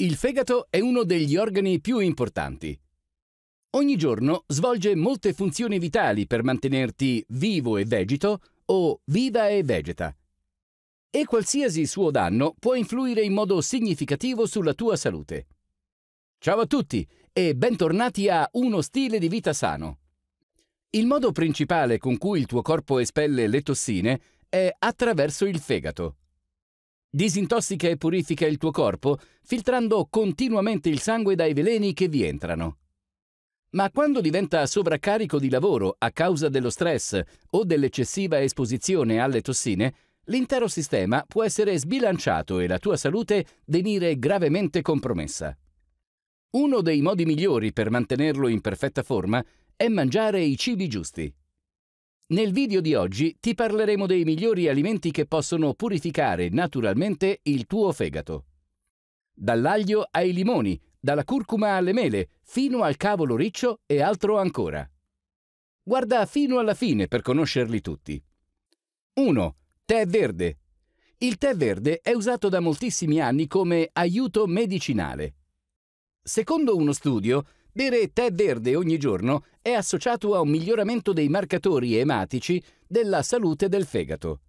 Il fegato è uno degli organi più importanti. Ogni giorno svolge molte funzioni vitali per mantenerti vivo e vegeto o viva e vegeta. E qualsiasi suo danno può influire in modo significativo sulla tua salute. Ciao a tutti e bentornati a Uno stile di vita sano. Il modo principale con cui il tuo corpo espelle le tossine è attraverso il fegato. Disintossica e purifica il tuo corpo filtrando continuamente il sangue dai veleni che vi entrano. Ma quando diventa sovraccarico di lavoro a causa dello stress o dell'eccessiva esposizione alle tossine, l'intero sistema può essere sbilanciato e la tua salute venire gravemente compromessa. Uno dei modi migliori per mantenerlo in perfetta forma è mangiare i cibi giusti. Nel video di oggi ti parleremo dei migliori alimenti che possono purificare naturalmente il tuo fegato. Dall'aglio ai limoni, dalla curcuma alle mele, fino al cavolo riccio e altro ancora. Guarda fino alla fine per conoscerli tutti. 1. Tè verde. Il tè verde è usato da moltissimi anni come aiuto medicinale. Secondo uno studio, Bere tè verde ogni giorno è associato a un miglioramento dei marcatori ematici della salute del fegato.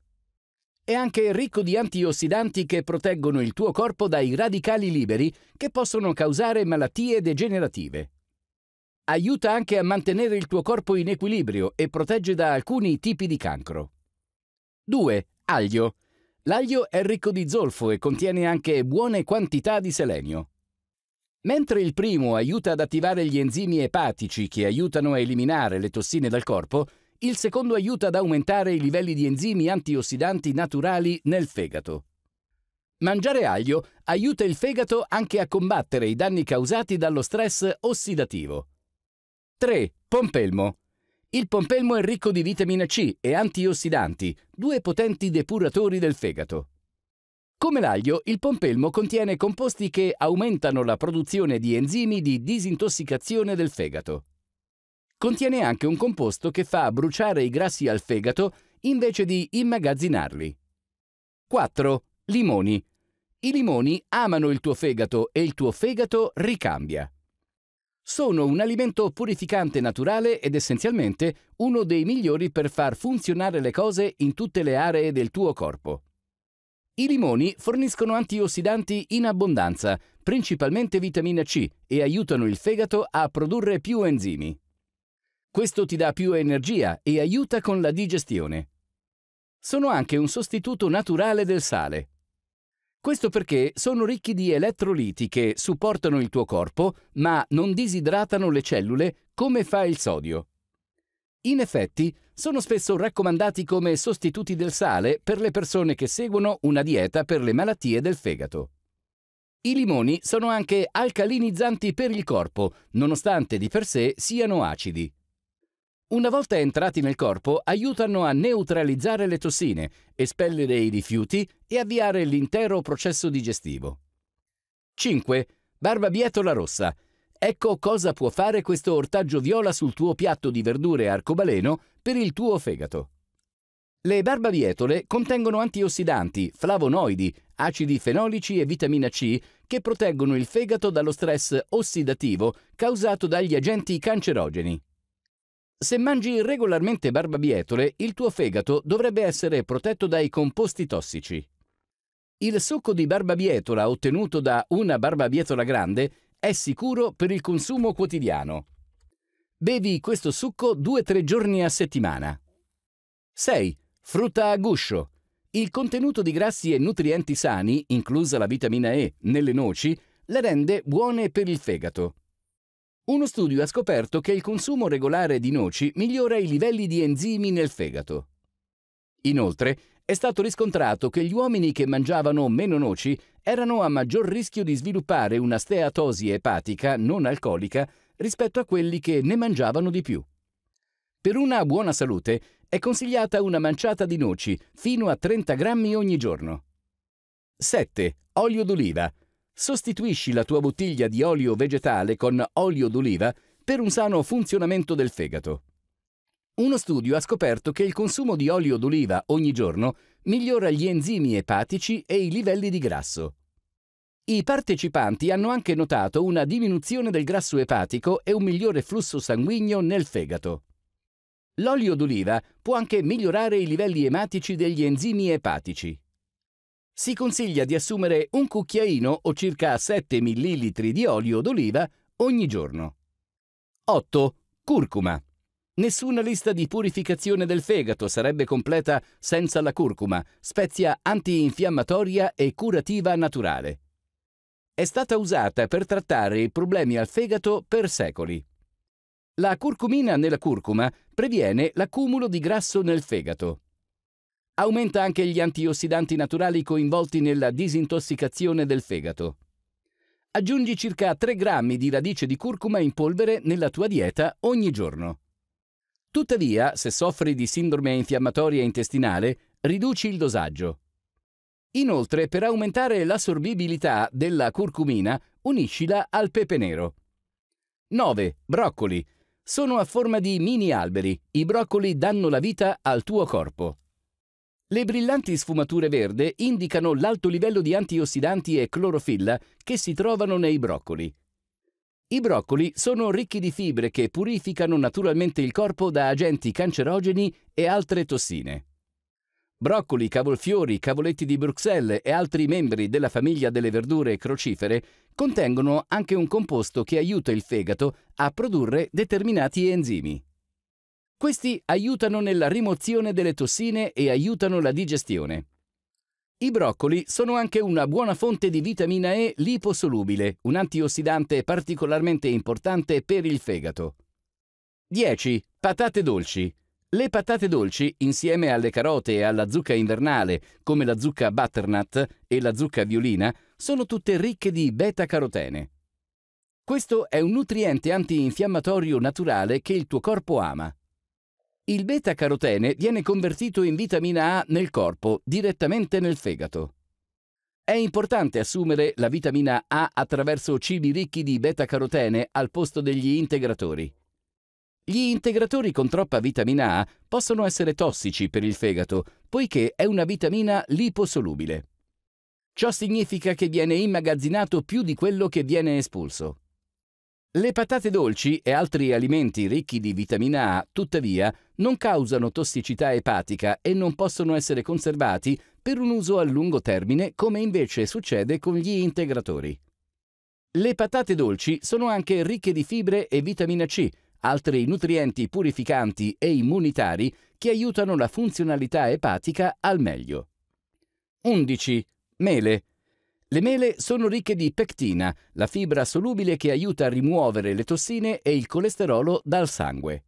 È anche ricco di antiossidanti che proteggono il tuo corpo dai radicali liberi che possono causare malattie degenerative. Aiuta anche a mantenere il tuo corpo in equilibrio e protegge da alcuni tipi di cancro. 2. Aglio. L'aglio è ricco di zolfo e contiene anche buone quantità di selenio. Mentre il primo aiuta ad attivare gli enzimi epatici che aiutano a eliminare le tossine dal corpo, il secondo aiuta ad aumentare i livelli di enzimi antiossidanti naturali nel fegato. Mangiare aglio aiuta il fegato anche a combattere i danni causati dallo stress ossidativo. 3. Pompelmo. Il pompelmo è ricco di vitamina C e antiossidanti, due potenti depuratori del fegato. Come l'aglio, il pompelmo contiene composti che aumentano la produzione di enzimi di disintossicazione del fegato. Contiene anche un composto che fa bruciare i grassi al fegato invece di immagazzinarli. 4. Limoni. I limoni amano il tuo fegato e il tuo fegato ricambia. Sono un alimento purificante naturale ed essenzialmente uno dei migliori per far funzionare le cose in tutte le aree del tuo corpo. I limoni forniscono antiossidanti in abbondanza, principalmente vitamina C, e aiutano il fegato a produrre più enzimi. Questo ti dà più energia e aiuta con la digestione. Sono anche un sostituto naturale del sale. Questo perché sono ricchi di elettroliti che supportano il tuo corpo, ma non disidratano le cellule come fa il sodio. In effetti, sono spesso raccomandati come sostituti del sale per le persone che seguono una dieta per le malattie del fegato. I limoni sono anche alcalinizzanti per il corpo, nonostante di per sé siano acidi. Una volta entrati nel corpo, aiutano a neutralizzare le tossine, espellere i rifiuti e avviare l'intero processo digestivo. 5. Barbabietola rossa Ecco cosa può fare questo ortaggio viola sul tuo piatto di verdure arcobaleno per il tuo fegato. Le barbabietole contengono antiossidanti, flavonoidi, acidi fenolici e vitamina C che proteggono il fegato dallo stress ossidativo causato dagli agenti cancerogeni. Se mangi regolarmente barbabietole, il tuo fegato dovrebbe essere protetto dai composti tossici. Il succo di barbabietola ottenuto da una barbabietola grande è sicuro per il consumo quotidiano. Bevi questo succo 2-3 giorni a settimana. 6. Frutta a guscio. Il contenuto di grassi e nutrienti sani, inclusa la vitamina E, nelle noci, le rende buone per il fegato. Uno studio ha scoperto che il consumo regolare di noci migliora i livelli di enzimi nel fegato. Inoltre, è stato riscontrato che gli uomini che mangiavano meno noci erano a maggior rischio di sviluppare una steatosi epatica non alcolica rispetto a quelli che ne mangiavano di più. Per una buona salute è consigliata una manciata di noci fino a 30 grammi ogni giorno. 7. Olio d'oliva. Sostituisci la tua bottiglia di olio vegetale con olio d'oliva per un sano funzionamento del fegato. Uno studio ha scoperto che il consumo di olio d'oliva ogni giorno migliora gli enzimi epatici e i livelli di grasso. I partecipanti hanno anche notato una diminuzione del grasso epatico e un migliore flusso sanguigno nel fegato. L'olio d'oliva può anche migliorare i livelli ematici degli enzimi epatici. Si consiglia di assumere un cucchiaino o circa 7 ml di olio d'oliva ogni giorno. 8. Curcuma. Nessuna lista di purificazione del fegato sarebbe completa senza la curcuma, spezia antinfiammatoria e curativa naturale. È stata usata per trattare i problemi al fegato per secoli. La curcumina nella curcuma previene l'accumulo di grasso nel fegato. Aumenta anche gli antiossidanti naturali coinvolti nella disintossicazione del fegato. Aggiungi circa 3 grammi di radice di curcuma in polvere nella tua dieta ogni giorno. Tuttavia, se soffri di sindrome infiammatoria intestinale, riduci il dosaggio. Inoltre, per aumentare l'assorbibilità della curcumina, uniscila al pepe nero. 9. Broccoli. Sono a forma di mini alberi. I broccoli danno la vita al tuo corpo. Le brillanti sfumature verde indicano l'alto livello di antiossidanti e clorofilla che si trovano nei broccoli. I broccoli sono ricchi di fibre che purificano naturalmente il corpo da agenti cancerogeni e altre tossine. Broccoli, cavolfiori, cavoletti di Bruxelles e altri membri della famiglia delle verdure crocifere contengono anche un composto che aiuta il fegato a produrre determinati enzimi. Questi aiutano nella rimozione delle tossine e aiutano la digestione. I broccoli sono anche una buona fonte di vitamina E liposolubile, un antiossidante particolarmente importante per il fegato. 10. Patate dolci. Le patate dolci, insieme alle carote e alla zucca invernale, come la zucca butternut e la zucca violina, sono tutte ricche di beta-carotene. Questo è un nutriente antinfiammatorio naturale che il tuo corpo ama. Il beta-carotene viene convertito in vitamina A nel corpo, direttamente nel fegato. È importante assumere la vitamina A attraverso cibi ricchi di beta-carotene al posto degli integratori. Gli integratori con troppa vitamina A possono essere tossici per il fegato, poiché è una vitamina liposolubile. Ciò significa che viene immagazzinato più di quello che viene espulso. Le patate dolci e altri alimenti ricchi di vitamina A, tuttavia, non causano tossicità epatica e non possono essere conservati per un uso a lungo termine come invece succede con gli integratori. Le patate dolci sono anche ricche di fibre e vitamina C, altri nutrienti purificanti e immunitari che aiutano la funzionalità epatica al meglio. 11. Mele. Le mele sono ricche di pectina, la fibra solubile che aiuta a rimuovere le tossine e il colesterolo dal sangue.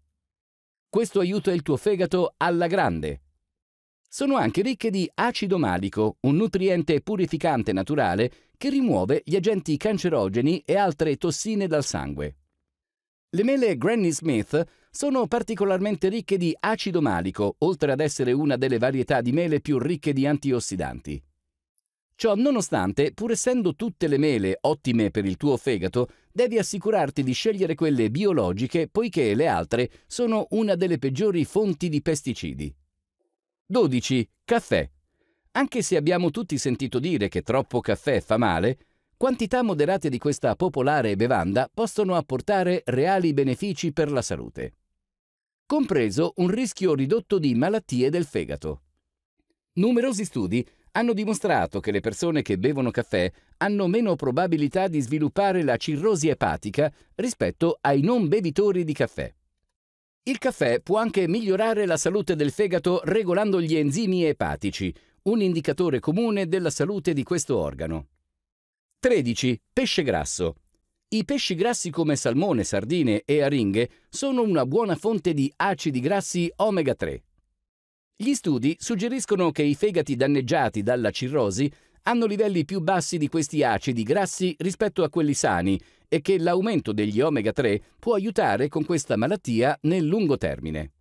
Questo aiuta il tuo fegato alla grande. Sono anche ricche di acido malico, un nutriente purificante naturale che rimuove gli agenti cancerogeni e altre tossine dal sangue. Le mele Granny Smith sono particolarmente ricche di acido malico, oltre ad essere una delle varietà di mele più ricche di antiossidanti. Ciò nonostante, pur essendo tutte le mele ottime per il tuo fegato, devi assicurarti di scegliere quelle biologiche poiché le altre sono una delle peggiori fonti di pesticidi. 12. Caffè. Anche se abbiamo tutti sentito dire che troppo caffè fa male, quantità moderate di questa popolare bevanda possono apportare reali benefici per la salute, compreso un rischio ridotto di malattie del fegato. Numerosi studi hanno dimostrato che le persone che bevono caffè hanno meno probabilità di sviluppare la cirrosi epatica rispetto ai non bevitori di caffè. Il caffè può anche migliorare la salute del fegato regolando gli enzimi epatici, un indicatore comune della salute di questo organo. 13. Pesce grasso. I pesci grassi come salmone, sardine e aringhe sono una buona fonte di acidi grassi omega 3. Gli studi suggeriscono che i fegati danneggiati dalla cirrosi hanno livelli più bassi di questi acidi grassi rispetto a quelli sani e che l'aumento degli omega 3 può aiutare con questa malattia nel lungo termine.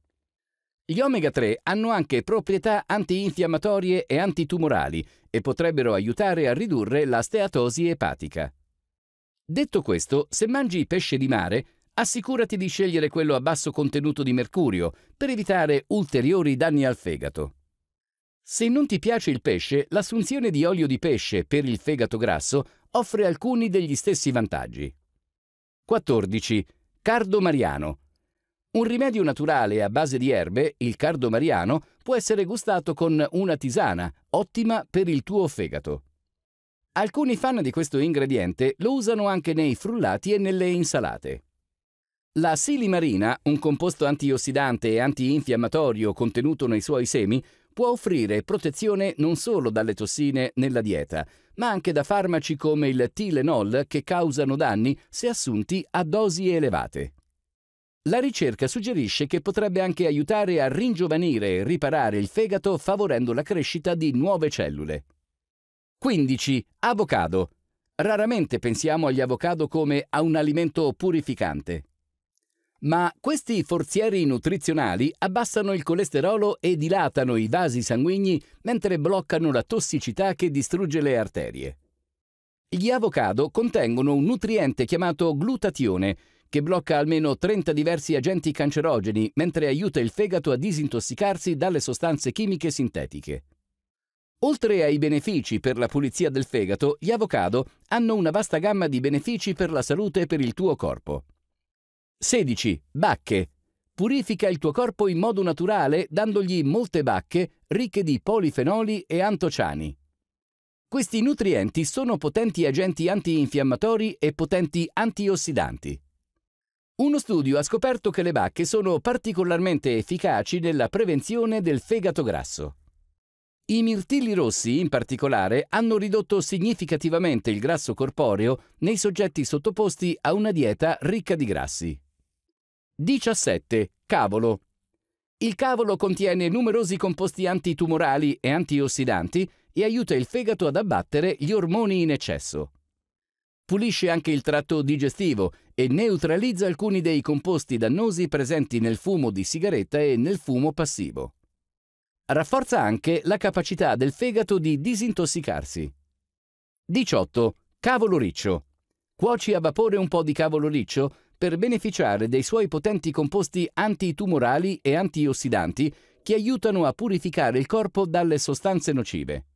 Gli omega 3 hanno anche proprietà antinfiammatorie e antitumorali e potrebbero aiutare a ridurre la steatosi epatica. Detto questo, se mangi pesce di mare, Assicurati di scegliere quello a basso contenuto di mercurio per evitare ulteriori danni al fegato. Se non ti piace il pesce, l'assunzione di olio di pesce per il fegato grasso offre alcuni degli stessi vantaggi. 14. Cardo mariano. Un rimedio naturale a base di erbe, il cardo mariano, può essere gustato con una tisana, ottima per il tuo fegato. Alcuni fan di questo ingrediente lo usano anche nei frullati e nelle insalate. La silimarina, un composto antiossidante e antinfiammatorio contenuto nei suoi semi, può offrire protezione non solo dalle tossine nella dieta, ma anche da farmaci come il Tilenol che causano danni se assunti a dosi elevate. La ricerca suggerisce che potrebbe anche aiutare a ringiovanire e riparare il fegato favorendo la crescita di nuove cellule. 15. Avocado. Raramente pensiamo agli avocado come a un alimento purificante. Ma questi forzieri nutrizionali abbassano il colesterolo e dilatano i vasi sanguigni mentre bloccano la tossicità che distrugge le arterie. Gli avocado contengono un nutriente chiamato glutatione, che blocca almeno 30 diversi agenti cancerogeni, mentre aiuta il fegato a disintossicarsi dalle sostanze chimiche sintetiche. Oltre ai benefici per la pulizia del fegato, gli avocado hanno una vasta gamma di benefici per la salute e per il tuo corpo. 16. Bacche. Purifica il tuo corpo in modo naturale dandogli molte bacche ricche di polifenoli e antociani. Questi nutrienti sono potenti agenti antinfiammatori e potenti antiossidanti. Uno studio ha scoperto che le bacche sono particolarmente efficaci nella prevenzione del fegato grasso. I mirtilli rossi, in particolare, hanno ridotto significativamente il grasso corporeo nei soggetti sottoposti a una dieta ricca di grassi. 17. Cavolo. Il cavolo contiene numerosi composti antitumorali e antiossidanti e aiuta il fegato ad abbattere gli ormoni in eccesso. Pulisce anche il tratto digestivo e neutralizza alcuni dei composti dannosi presenti nel fumo di sigaretta e nel fumo passivo. Rafforza anche la capacità del fegato di disintossicarsi. 18. Cavolo riccio. Cuoci a vapore un po' di cavolo riccio per beneficiare dei suoi potenti composti antitumorali e antiossidanti che aiutano a purificare il corpo dalle sostanze nocive.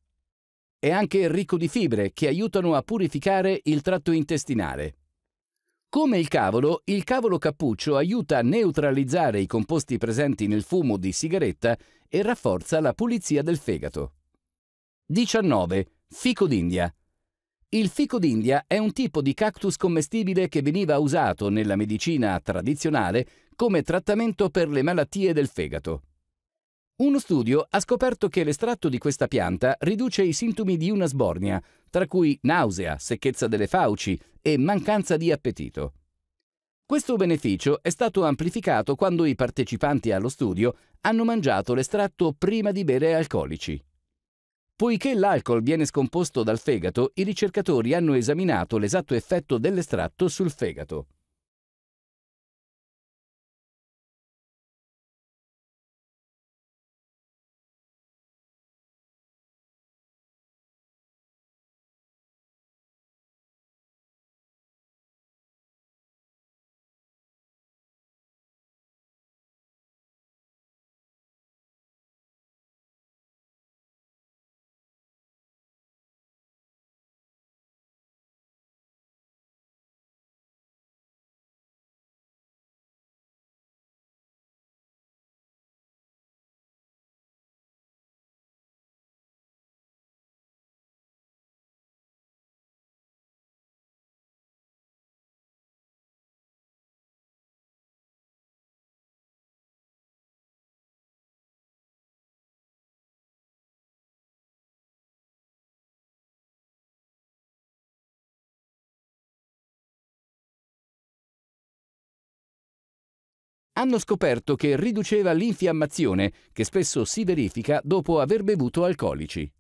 È anche ricco di fibre che aiutano a purificare il tratto intestinale. Come il cavolo, il cavolo cappuccio aiuta a neutralizzare i composti presenti nel fumo di sigaretta e rafforza la pulizia del fegato. 19. Fico d'India il fico d'India è un tipo di cactus commestibile che veniva usato nella medicina tradizionale come trattamento per le malattie del fegato. Uno studio ha scoperto che l'estratto di questa pianta riduce i sintomi di una sbornia, tra cui nausea, secchezza delle fauci e mancanza di appetito. Questo beneficio è stato amplificato quando i partecipanti allo studio hanno mangiato l'estratto prima di bere alcolici. Poiché l'alcol viene scomposto dal fegato, i ricercatori hanno esaminato l'esatto effetto dell'estratto sul fegato. hanno scoperto che riduceva l'infiammazione che spesso si verifica dopo aver bevuto alcolici.